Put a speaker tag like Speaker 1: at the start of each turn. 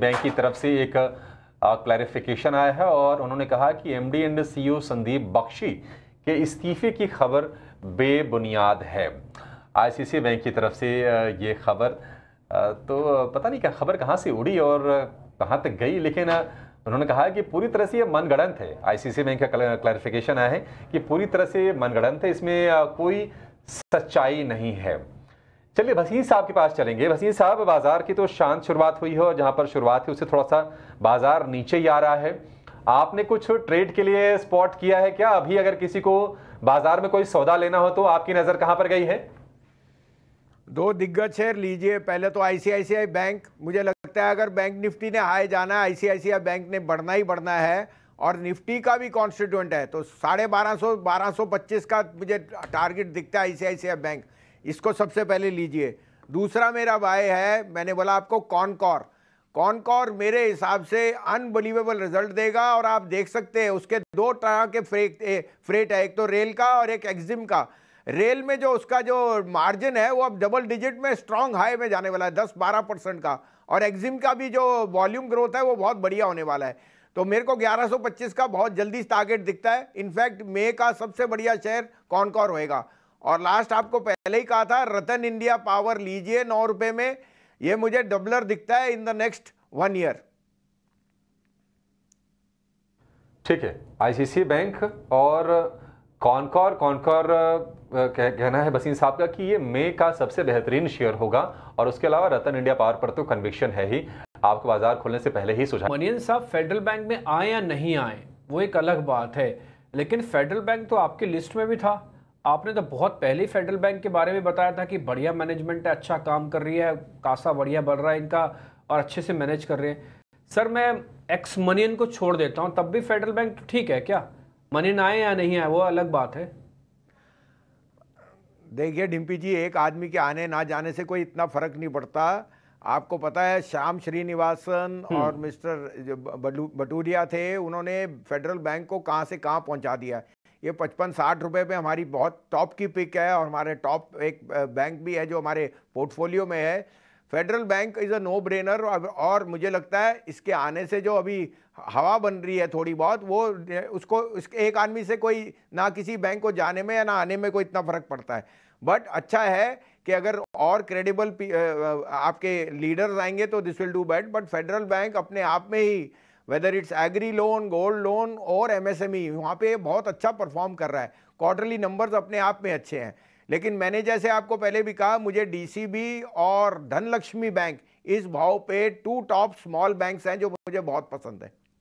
Speaker 1: Bank की तरफ से एक क्लैरिफिकेशन आया है और उन्होंने कहा कि MD and CEO Sandeep Bakhshi के इस्तीफे की खबर बेबुनियाद है आईसीसी बैंक की तरफ से ये खबर तो पता नहीं क्या खबर कहाँ से उड़ी और कहाँ तक गई लेकिन उन्होंने कहा कि पूरी तरह से ये मनगढ़ंत है आईसीसी बैंक का क्लैरिफिकेशन आया है कि पूरी तरह से मनगढ़ंत है इसमें कोई सच्चाई नहीं है चलिए भसीन साहब के पास चलेंगे भसीन साहब बाजार की तो शांत शुरुआत हुई है और जहां पर शुरुआत हुई उससे थोड़ा सा बाजार नीचे ही आ रहा है आपने कुछ ट्रेड के लिए स्पॉट किया है क्या अभी अगर किसी को बाजार में कोई सौदा लेना हो तो आपकी नजर कहां पर गई है
Speaker 2: दो दिग्गज शेयर लीजिए पहले तो आईसीआईसीआई बैंक मुझे लगता है अगर बैंक निफ्टी ने हाई जाना है आईसीआईसीआई बैंक ने बढ़ना ही बढ़ना है और निफ्टी का भी कॉन्स्टिट्यूंट है तो साढ़े बारह सौ बारह सौ पच्चीस का मुझे टारगेट दिखता है आईसीआईसीआई बैंक इसको सबसे पहले लीजिए दूसरा मेरा बाय है मैंने बोला आपको कॉनकॉर कॉनकॉर मेरे हिसाब से अनबिलीवेबल रिजल्ट देगा और आप देख सकते हैं उसके दो तरह के फ्रेट फ्रेट है एक तो रेल का और एक एग्जिम का रेल में जो उसका जो मार्जिन है वो अब डबल डिजिट में स्ट्रांग हाई में जाने वाला है दस बारह परसेंट का और एग्जिम का भी जो वॉल्यूम ग्रोथ है वो बहुत बढ़िया होने वाला है तो मेरे को 1125 का बहुत जल्दी टारगेट दिखता है इनफैक्ट मे का सबसे बढ़िया शेयर कॉनकॉर होएगा और लास्ट आपको पहले ही कहा था रतन इंडिया पावर लीजिए नौ रुपए में ये मुझे डबलर दिखता है in the next one
Speaker 1: year ठीक है आईसीसी बैंक और कॉनकॉर कॉनकॉर कह, कहना है बसीन साहब का कि ये मे का सबसे बेहतरीन शेयर होगा और उसके अलावा रतन इंडिया पावर पर तो कन्विक्शन है ही आपको बाजार खोलने से पहले ही सुझा मनियन साहब फेडरल बैंक में आए या नहीं आए वो एक अलग बात है
Speaker 3: लेकिन फेडरल बैंक तो आपकी लिस्ट में भी था आपने तो बहुत पहले फेडरल बैंक के बारे में बताया था कि बढ़िया मैनेजमेंट है अच्छा काम कर रही है कासा बढ़िया बढ़ रहा है इनका और अच्छे से मैनेज कर रहे हैं सर मैं एक्स मनियन को छोड़ देता हूँ तब भी फेडरल बैंक तो ठीक है क्या मनियन आए या नहीं आए वो अलग बात है देखिए डिम्पी जी एक
Speaker 2: आदमी के आने ना जाने से कोई इतना फर्क नहीं पड़ता आपको पता है श्याम श्रीनिवासन हम्म। और मिस्टर बटूरिया थे उन्होंने फेडरल बैंक को कहाँ से कहाँ पहुंचा दिया ये पचपन साठ रुपये पर हमारी बहुत टॉप की पिक है और हमारे टॉप एक बैंक भी है जो हमारे पोर्टफोलियो में है Federal Bank is a no brainer और मुझे लगता है इसके आने से जो अभी हवा बन रही है थोड़ी बहुत वो उसको इसके एक आदमी से कोई ना किसी बैंक को जाने में या ना आने में कोई इतना फ़र्क पड़ता है बट अच्छा है कि अगर और क्रेडिबल आपके लीडर्स आएंगे तो this will do bet but Federal Bank अपने आप में ही whether it's agri loan gold loan और एमएसएमई वहाँ पे बहुत अच्छा परफॉर्म कर रहा है क्वार्टरली नंबर्स अपने आप में अच्छे हैं लेकिन मैंने जैसे आपको पहले भी कहा मुझे डीसीबी और धनलक्ष्मी बैंक इस भाव पे टू टॉप स्मॉल बैंक्स हैं जो मुझे बहुत पसंद है